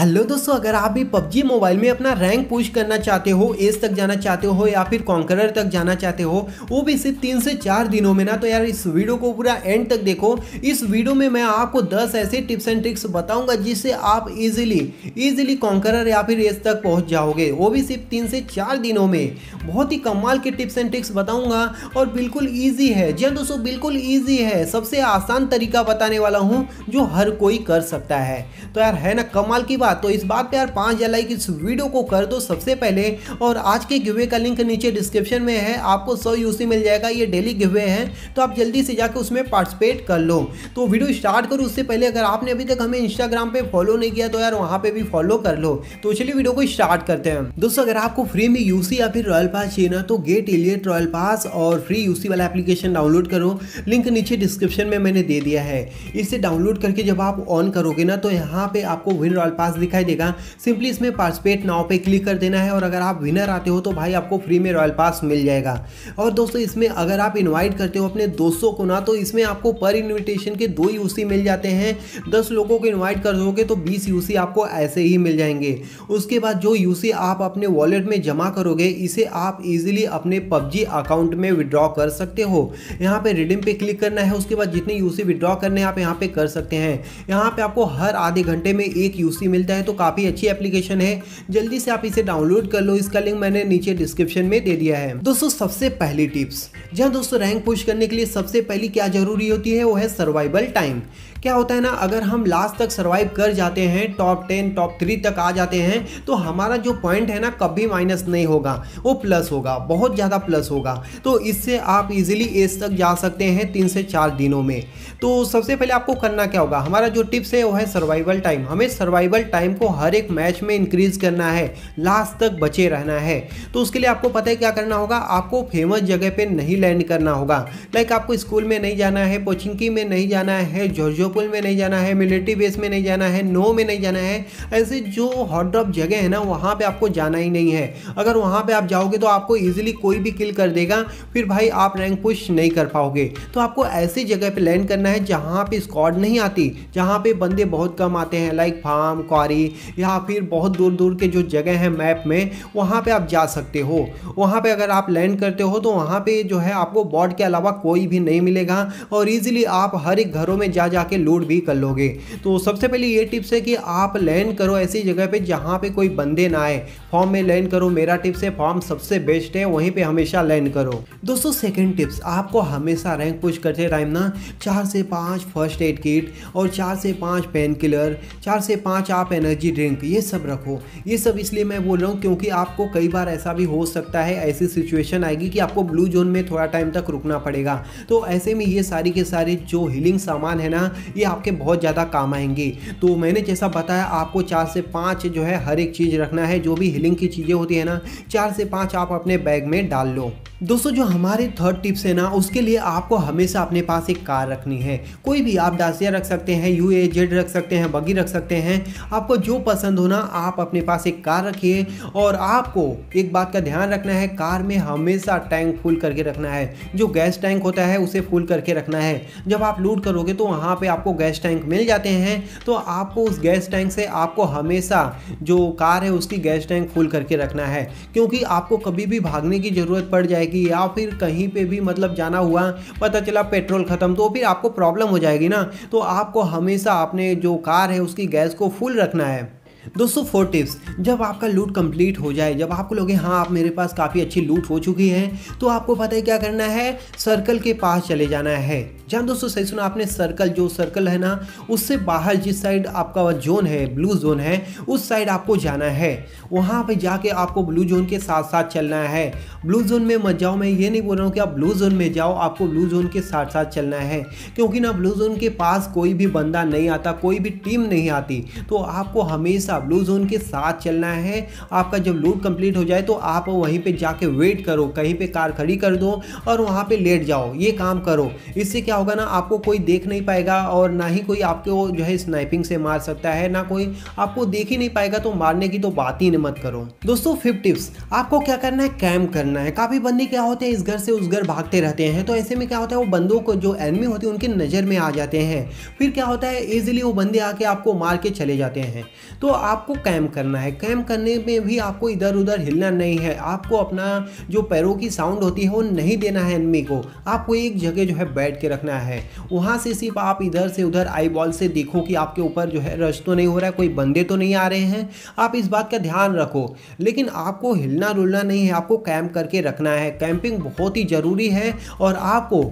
hello दोस्तों अगर आप भी पबजी मोबाइल में अपना रैंक पुश करना चाहते हो एस तक जाना चाहते हो या फिर कॉन्करर तक जाना चाहते हो वो भी सिर्फ तीन से चार दिनों में ना तो यार इस वीडियो को पूरा एंड तक देखो इस वीडियो में मैं आपको 10 ऐसे टिप्स एंड ट्रिक्स बताऊंगा जिससे आप इजीली इजीली कॉन्करर या फिर एस तक पहुँच जाओगे वो भी सिर्फ तीन से चार दिनों में बहुत ही कमाल के टिप्स एंड ट्रिक्स बताऊँगा और बिल्कुल ईजी है जी हाँ दोस्तों बिल्कुल ईजी है सबसे आसान तरीका बताने वाला हूँ जो हर कोई कर सकता है तो यार है ना कमाल की बात होगा तो इस बात पे यार पांच या लाइक इस वीडियो को कर दो सबसे पहले और आज के गिवे का लिंक नीचे डिस्क्रिप्शन में है आपको सौ यूसी मिल जाएगा ये डेली गिवे है तो आप जल्दी से जाकर उसमें पार्टिसिपेट कर लो तो वीडियो स्टार्ट करो उससे पहले अगर आपने अभी तक हमें इंस्टाग्राम पे फॉलो नहीं किया तो यार वहाँ पे भी फॉलो कर लो तो चलिए वीडियो को स्टार्ट करते हैं दोस्तों अगर आपको फ्री में यूसी या फिर रॉयल पास चाहिए ना तो गेट इलियट रॉयल पास और फ्री यूसी वाला एप्लीकेशन डाउनलोड करो लिंक नीचे डिस्क्रिप्शन में मैंने दे दिया है इसे डाउनलोड करके जब आप ऑन करोगे ना तो यहाँ पे आपको विन रॉयल पास पास दिखाई देगा सिंपली इसमें पार्टिसिपेट नाव पे क्लिक कर देना है और अगर आप विनर आते हो तो भाई आपको फ्री में रॉयल पास मिल जाएगा और दोस्तों इसमें अगर आप इन्वाइट करते हो अपने दोस्तों को ना तो इसमें आपको पर इन्विटेशन के दो यूसी मिल जाते हैं दस लोगों को इन्वाइट कर दोगे तो बीस यूसी आपको ऐसे ही मिल जाएंगे उसके बाद जो यूसी आप अपने वॉलेट में जमा करोगे इसे आप इजिली अपने पबजी अकाउंट में विड्रॉ कर सकते हो यहाँ पे रिडीम पे क्लिक करना है उसके बाद जितने यूसी विड्रॉ करने आप यहाँ पे कर सकते हैं यहाँ पे आपको हर आधे घंटे में एक यूसी मिल मिलता है तो काफ़ी अच्छी एप्लीकेशन है जल्दी से आप इसे डाउनलोड कर लो इसका लिंक मैंने नीचे डिस्क्रिप्शन में दे दिया है दोस्तों सबसे पहली टिप्स जहाँ दोस्तों रैंक पुश करने के लिए सबसे पहली क्या जरूरी होती है वो है सर्वाइवल टाइम क्या होता है ना अगर हम लास्ट तक सर्वाइव कर जाते हैं टॉप टेन टॉप थ्री तक आ जाते हैं तो हमारा जो पॉइंट है ना कभी माइनस नहीं होगा वो प्लस होगा बहुत ज़्यादा प्लस होगा तो इससे आप इजीली एज तक जा सकते हैं तीन से चार दिनों में तो सबसे पहले आपको करना क्या होगा हमारा जो टिप्स है वो है सर्वाइवल टाइम हमें सर्वाइवल टाइम को हर एक मैच में इंक्रीज करना है लास्ट तक बचे रहना है तो उसके लिए आपको पता है क्या करना होगा आपको फेमस जगह पर नहीं लैंड करना होगा लाइक आपको स्कूल में नहीं जाना है पोचिंकी में नहीं जाना है जोर्जोपुल में नहीं जाना है मिलिट्री बेस में नहीं जाना है नो में नहीं जाना है ऐसे जो हॉट ड्रॉप जगह है ना वहाँ पर आपको जाना ही नहीं है अगर वहाँ पर आप जाओगे तो आपको ईजिली कोई भी किल कर देगा फिर भाई आप रैंक पुश नहीं कर पाओगे तो आपको ऐसी जगह पर लैंड करना है जहाँ पे स्कॉड नहीं आती जहाँ पे बंदे बहुत कम आते हैं लाइक फार्म क्वारी या फिर बहुत दूर दूर के जो जगह हैं मैप में वहाँ पे आप जा सकते हो वहाँ पे अगर आप लैंड करते हो तो वहाँ पे जो है आपको बॉड के अलावा कोई भी नहीं मिलेगा और ईजिली आप हर एक घरों में जा जा लूट भी कर लोगे तो सबसे पहले ये टिप्स है कि आप लैंड करो ऐसी जगह पर जहाँ पर कोई बंदे ना आए फॉर्म में लैंड करो मेरा टिप्स है फॉर्म सबसे बेस्ट है वहीं पर हमेशा लैंड करो दोस्तों सेकेंड टिप्स आपको हमेशा रैंक पुश करते टाइम ना चार से से पाँच फर्स्ट एड किट और चार से पाँच पेन किलर चार से पाँच आप एनर्जी ड्रिंक ये सब रखो ये सब इसलिए मैं बोल रहा हूँ क्योंकि आपको कई बार ऐसा भी हो सकता है ऐसी सिचुएशन आएगी कि आपको ब्लू जोन में थोड़ा टाइम तक रुकना पड़ेगा तो ऐसे में ये सारी के सारे जो हीलिंग सामान है ना ये आपके बहुत ज़्यादा काम आएंगे तो मैंने जैसा बताया आपको चार से पाँच जो है हर एक चीज़ रखना है जो भी हीलिंग की चीज़ें होती है ना चार से पाँच आप अपने बैग में डाल लो दोस्तों जो हमारे थर्ड टिप्स है ना उसके लिए आपको हमेशा अपने पास एक कार रखनी है कोई भी आप डासिया रख सकते हैं यू ए जेड रख सकते हैं बगी रख सकते हैं आपको जो पसंद हो ना आप अपने पास एक कार रखिए और आपको एक बात का ध्यान रखना है कार में हमेशा टैंक फुल करके रखना है जो गैस टैंक होता है उसे फुल करके रखना है जब आप लूट करोगे तो वहाँ पर आपको गैस टैंक मिल जाते हैं तो आपको उस गैस टैंक से आपको हमेशा जो कार है उसकी गैस टैंक फुल करके रखना है क्योंकि आपको कभी भी भागने की ज़रूरत पड़ जाएगी जाएगी या फिर कहीं पे भी मतलब जाना हुआ पता चला पेट्रोल ख़त्म तो फिर आपको प्रॉब्लम हो जाएगी ना तो आपको हमेशा अपने जो कार है उसकी गैस को फुल रखना है दोस्तों फोर टिप्स जब आपका लूट कंप्लीट हो जाए जब आपको लोगे हाँ आप मेरे पास काफ़ी अच्छी लूट हो चुकी है तो आपको पता है क्या करना है सर्कल के पास चले जाना है जहाँ दोस्तों सही सुना आपने सर्कल जो सर्कल है ना उससे बाहर जिस साइड आपका जोन है ब्लू जोन है उस साइड आपको जाना है वहाँ पर जाके आपको ब्लू जोन के साथ साथ चलना है ब्लू जोन में मत जाओ मैं ये नहीं बोल रहा हूँ कि आप ब्लू जोन में जाओ आपको ब्लू जोन के साथ साथ चलना है क्योंकि ना ब्लू जोन के पास कोई भी बंदा नहीं आता कोई भी टीम नहीं आती तो आपको हमेशा ब्लू जोन के साथ चलना है आपका जब लूट कंप्लीट हो जाए तो आप वहीं पे जाके वेट करो कहीं पे कार खड़ी कर दो और वहाँ पे लेट जाओ ये काम करो इससे क्या होगा ना आपको कोई देख नहीं पाएगा और ना ही कोई आपको जो है स्नाइपिंग से मार सकता है ना कोई आपको देख ही नहीं पाएगा तो मारने की तो बात ही नहीं मत करो दोस्तों फिफ्थ टिप्स आपको क्या करना है कैम्प करना है काफ़ी बंदे क्या होते हैं इस घर से उस घर भागते रहते हैं तो ऐसे में क्या होता है वो बंदों को जो एनमी होती है उनकी नज़र में आ जाते हैं फिर क्या होता है ईजिली वो बंदे आके आपको मार के चले जाते हैं तो आपको कैम करना है कैम करने में भी आपको इधर उधर हिलना नहीं है आपको अपना जो पैरों की साउंड होती है वो नहीं देना है एनमी को आपको एक जगह जो है बैठ के रखना है वहाँ से सिर्फ आप इधर से उधर आई बॉल से देखो कि आपके ऊपर जो है रश तो नहीं हो रहा है कोई बंदे तो नहीं आ रहे हैं आप इस बात का ध्यान रखो लेकिन आपको हिलना रुलना नहीं है आपको कैम्प करके रखना है कैंपिंग बहुत ही ज़रूरी है और आपको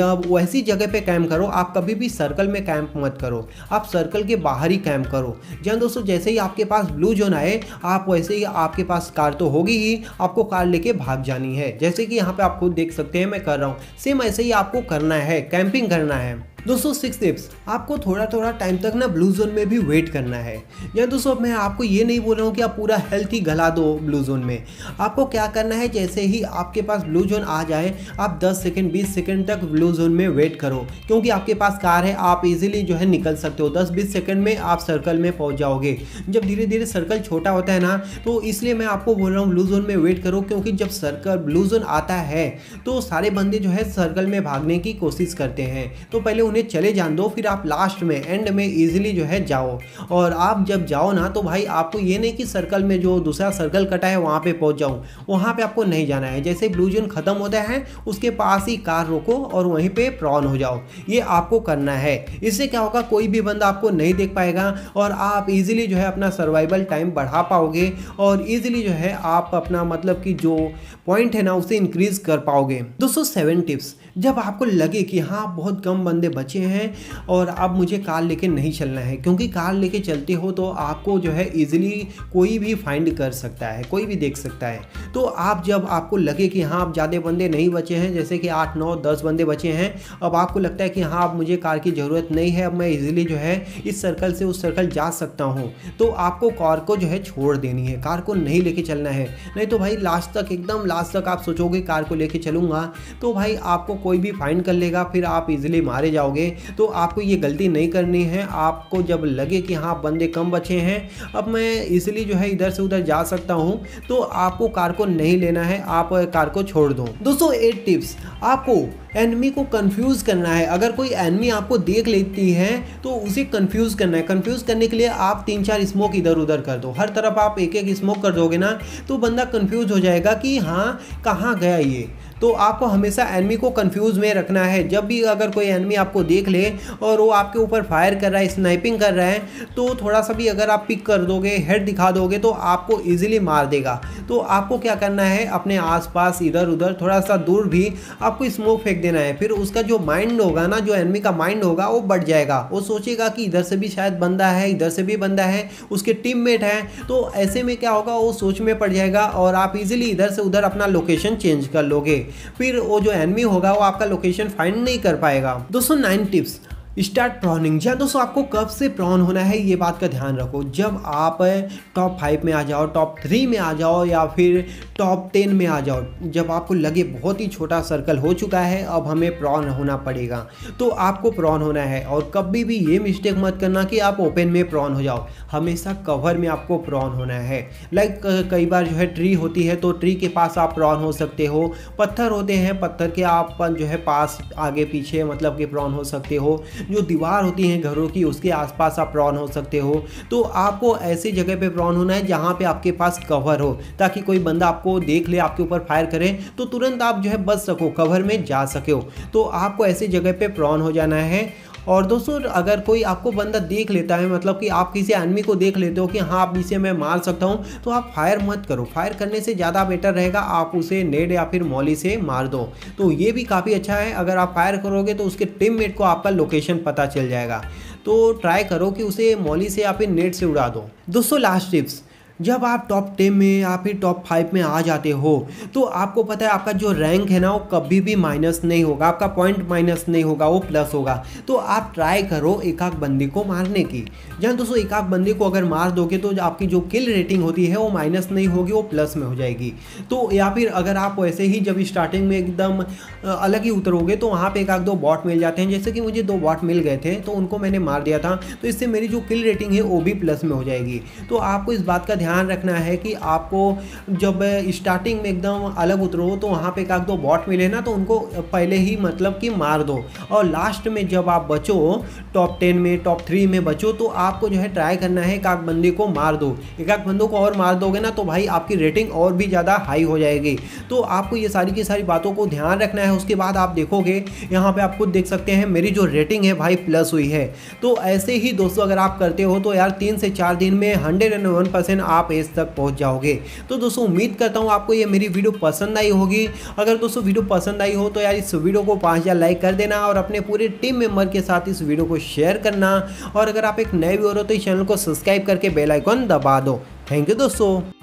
जब वैसी जगह पर कैम्प करो आप कभी भी सर्कल में कैंप मत करो आप सर्कल के बाहर ही कैंप करो जहाँ दोस्तों जैसे ही आपके पास ब्लू जोन आए आप वैसे ही आपके पास कार तो होगी ही आपको कार लेके भाग जानी है जैसे कि यहाँ पे आप खुद देख सकते हैं मैं कर रहा हूँ सेम ऐसे ही आपको करना है कैंपिंग करना है दोस्तों सिक्स टिप्स आपको थोड़ा थोड़ा टाइम तक ना ब्लू जोन में भी वेट करना है या दोस्तों मैं आपको ये नहीं बोल रहा हूँ कि आप पूरा हेल्थ ही गला दो ब्लू जोन में आपको क्या करना है जैसे ही आपके पास ब्लू जोन आ जाए आप 10 सेकंड 20 सेकंड तक ब्लू जोन में वेट करो क्योंकि आपके पास कार है आप इजिली जो है निकल सकते हो दस बीस सेकेंड में आप सर्कल में पहुँच जाओगे जब धीरे धीरे सर्कल छोटा होता है ना तो इसलिए मैं आपको बोल रहा हूँ ब्लू जोन में वेट करो क्योंकि जब सर्कल ब्लू जोन आता है तो सारे बंदे जो है सर्कल में भागने की कोशिश करते हैं तो पहले उन्हें चले जान दो फिर आप लास्ट में एंड में ईजिली जो है जाओ और आप जब जाओ ना तो भाई आपको ये नहीं कि सर्कल में जो दूसरा सर्कल कटा है वहाँ पे पहुँच जाऊँ वहाँ पे आपको नहीं जाना है जैसे ब्लू जोन ख़त्म होता है उसके पास ही कार रोको और वहीं पर प्रॉन हो जाओ ये आपको करना है इससे क्या होगा कोई भी बंदा आपको नहीं देख पाएगा और आप ईजिली जो है अपना सर्वाइवल टाइम बढ़ा पाओगे और ईजिली जो है आप अपना मतलब कि जो पॉइंट है ना उसे इंक्रीज़ कर पाओगे दोस्तों सेवन टिप्स जब आपको लगे कि हाँ बहुत कम बंदे बचे हैं और अब मुझे कार लेके नहीं चलना है क्योंकि कार लेके चलते हो तो आपको जो है ईजिली कोई भी फाइंड कर सकता है कोई भी देख सकता है तो आप जब आपको लगे कि हाँ अब ज़्यादा बंदे नहीं बचे हैं जैसे कि आठ नौ दस बंदे बचे हैं अब आपको लगता है कि हाँ अब मुझे कार की ज़रूरत नहीं है अब मैं ईजिली जो है इस सर्कल से उस सर्कल जा सकता हूँ तो आपको कार को जो है छोड़ देनी है कार को नहीं लेके चलना है नहीं तो भाई लास्ट तक एकदम लास्ट तक आप सोचोगे कार को लेके चलूंगा तो भाई आपको कोई भी फाइन कर लेगा फिर आप इजिली मारे जाओगे तो आपको ये गलती नहीं करनी है आपको जब लगे कि हाँ बंदे कम बचे हैं अब मैं इसलिए जो है इधर से उधर जा सकता हूँ तो आपको कार को नहीं लेना है आप कार को छोड़ दो दोस्तों एट टिप्स आपको एनमी को कंफ्यूज करना है अगर कोई एनमी आपको देख लेती है तो उसे कंफ्यूज करना है कंफ्यूज करने के लिए आप तीन चार स्मोक इधर उधर कर दो हर तरफ आप एक एक स्मोक कर दोगे ना तो बंदा कंफ्यूज हो जाएगा कि हाँ कहाँ गया ये तो आपको हमेशा एनमी को कन्फ्यूज़ में रखना है जब भी अगर कोई एनमी आपको देख ले और वो आपके ऊपर फायर कर रहा है स्नाइपिंग कर रहा है तो थोड़ा सा भी अगर आप पिक कर दोगे हेड दिखा दोगे तो आपको ईजिली मार देगा तो आपको क्या करना है अपने आस इधर उधर थोड़ा सा दूर भी आपको स्मोक फेंक देना है फिर उसका जो माइंड होगा ना जो एनमी का माइंड होगा वो बढ़ जाएगा वो सोचेगा कि इधर से भी शायद बंदा है इधर से भी बंदा है उसके टीममेट हैं तो ऐसे में क्या होगा वो सोच में पड़ जाएगा और आप इजीली इधर से उधर अपना लोकेशन चेंज कर लोगे फिर वो जो एनमी होगा वो आपका लोकेशन फाइंड नहीं कर पाएगा दोस्तों नाइन टिप्स स्टार्ट प्रॉनिंग या दोस्तों आपको कब से प्रॉन होना है ये बात का ध्यान रखो जब आप टॉप फाइव में आ जाओ टॉप थ्री में आ जाओ या फिर टॉप टेन में आ जाओ जब आपको लगे बहुत ही छोटा सर्कल हो चुका है अब हमें प्रॉन होना पड़ेगा तो आपको प्रॉन होना है और कभी भी ये मिस्टेक मत करना कि आप ओपन में प्रॉन हो जाओ हमेशा कवर में आपको प्रॉन होना है लाइक कई बार जो है ट्री होती है तो ट्री के पास आप प्रॉन हो सकते हो पत्थर होते हैं पत्थर के आप जो है पास आगे पीछे मतलब कि प्रॉन हो सकते हो जो दीवार होती है घरों की उसके आसपास आप प्रॉन हो सकते हो तो आपको ऐसी जगह पे प्रॉन होना है जहाँ पे आपके पास कवर हो ताकि कोई बंदा आपको देख ले आपके ऊपर फायर करे तो तुरंत आप जो है बच सको कवर में जा सके हो तो आपको ऐसी जगह पे प्रॉन हो जाना है और दोस्तों अगर कोई आपको बंदा देख लेता है मतलब कि आप किसी एनमी को देख लेते हो कि हाँ आप इसे मैं मार सकता हूँ तो आप फायर मत करो फायर करने से ज़्यादा बेटर रहेगा आप उसे नेड या फिर मॉली से मार दो तो ये भी काफ़ी अच्छा है अगर आप फायर करोगे तो उसके टीम को आपका लोकेशन पता चल जाएगा तो ट्राई करो कि उसे मॉली से या फिर नेट से उड़ा दो दोस्तों लास्ट टिप्स जब आप टॉप टेन में या फिर टॉप फाइव में आ जाते हो तो आपको पता है आपका जो रैंक है ना वो कभी भी माइनस नहीं होगा आपका पॉइंट माइनस नहीं होगा वो प्लस होगा तो आप ट्राई करो एक आध को मारने की जहाँ दोस्तों एक बंदी को अगर मार दोगे तो आपकी जो किल रेटिंग होती है वो माइनस नहीं होगी वो प्लस में हो जाएगी तो या फिर अगर आप वैसे ही जब स्टार्टिंग में एकदम अलग ही उतरोगे तो वहाँ पर एक आध दो बॉट मिल जाते हैं जैसे कि मुझे दो बॉट मिल गए थे तो उनको मैंने मार दिया था तो इससे मेरी जो किल रेटिंग है वो भी प्लस में हो जाएगी तो आपको इस बात का ध्यान ध्यान रखना है कि आपको जब स्टार्टिंग में एकदम अलग उतरो तो वहाँ पे एक दो बॉट मिले ना तो उनको पहले ही मतलब कि मार दो और लास्ट में जब आप बचो टॉप टेन में टॉप थ्री में बचो तो आपको जो है ट्राई करना है एक आग बंदे को मार दो एक आग बंदों को और मार दोगे ना तो भाई आपकी रेटिंग और भी ज़्यादा हाई हो जाएगी तो आपको ये सारी की सारी बातों को ध्यान रखना है उसके बाद आप देखोगे यहाँ पर आप खुद देख सकते हैं मेरी जो रेटिंग है भाई प्लस हुई है तो ऐसे ही दोस्तों अगर आप करते हो तो यार तीन से चार दिन में हंड्रेड एंड वन परसेंट आप एज तक पहुंच जाओगे तो दोस्तों उम्मीद करता हूं आपको ये मेरी वीडियो पसंद आई होगी अगर दोस्तों वीडियो पसंद आई हो तो यार इस वीडियो को पाँच हज़ार लाइक कर देना और अपने पूरे टीम मेम्बर के साथ इस वीडियो को शेयर करना और अगर आप एक नए व्यूअर हो तो इस चैनल को सब्सक्राइब करके बेलाइकॉन दबा दो थैंक यू दोस्तों